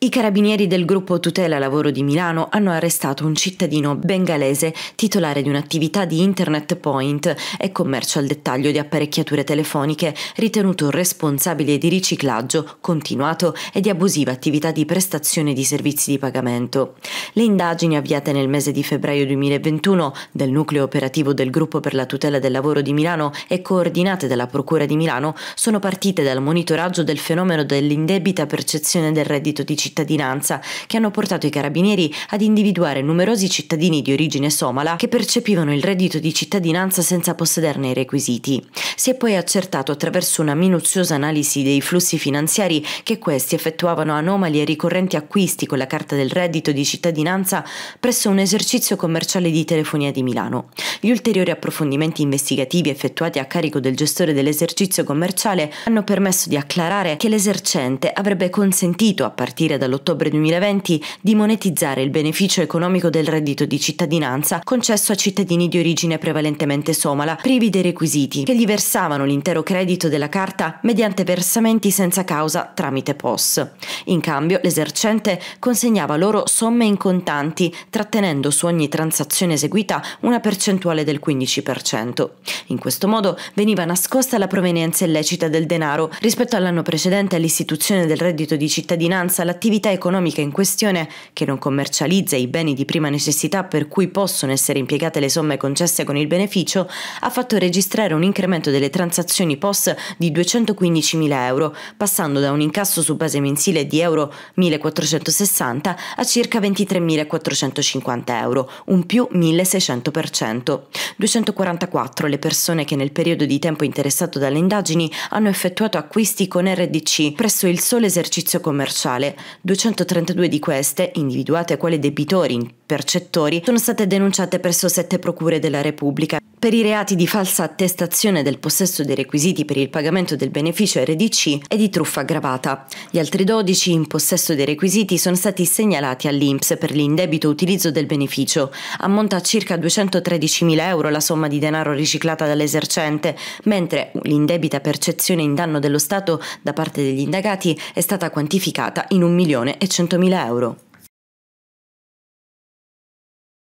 I carabinieri del gruppo Tutela Lavoro di Milano hanno arrestato un cittadino bengalese titolare di un'attività di Internet Point e commercio al dettaglio di apparecchiature telefoniche, ritenuto responsabile di riciclaggio continuato e di abusiva attività di prestazione di servizi di pagamento. Le indagini avviate nel mese di febbraio 2021 del nucleo operativo del gruppo per la tutela del lavoro di Milano e coordinate dalla Procura di Milano sono partite dal monitoraggio del fenomeno dell'indebita percezione del reddito di cittadinanza cittadinanza che hanno portato i carabinieri ad individuare numerosi cittadini di origine somala che percepivano il reddito di cittadinanza senza possederne i requisiti. Si è poi accertato attraverso una minuziosa analisi dei flussi finanziari che questi effettuavano anomali e ricorrenti acquisti con la carta del reddito di cittadinanza presso un esercizio commerciale di telefonia di Milano. Gli ulteriori approfondimenti investigativi effettuati a carico del gestore dell'esercizio commerciale hanno permesso di acclarare che l'esercente avrebbe consentito a partire dall'ottobre 2020, di monetizzare il beneficio economico del reddito di cittadinanza concesso a cittadini di origine prevalentemente somala, privi dei requisiti, che gli versavano l'intero credito della carta mediante versamenti senza causa tramite POS. In cambio, l'esercente consegnava loro somme in contanti, trattenendo su ogni transazione eseguita una percentuale del 15%. In questo modo veniva nascosta la provenienza illecita del denaro rispetto all'anno precedente all'istituzione del reddito di cittadinanza l'attività l'attività economica in questione, che non commercializza i beni di prima necessità per cui possono essere impiegate le somme concesse con il beneficio, ha fatto registrare un incremento delle transazioni POS di 215.000 euro, passando da un incasso su base mensile di euro 1.460 a circa 23.450 euro, un più 1.600%. 244 le persone che nel periodo di tempo interessato dalle indagini hanno effettuato acquisti con RDC presso il solo esercizio commerciale, 232 di queste, individuate quale debitori percettori, sono state denunciate presso sette procure della Repubblica per i reati di falsa attestazione del possesso dei requisiti per il pagamento del beneficio RDC e di truffa aggravata. Gli altri 12 in possesso dei requisiti sono stati segnalati all'INPS per l'indebito utilizzo del beneficio. Ammonta a circa 213.000 euro la somma di denaro riciclata dall'esercente, mentre l'indebita percezione in danno dello Stato da parte degli indagati è stata quantificata in 1.100.000 euro.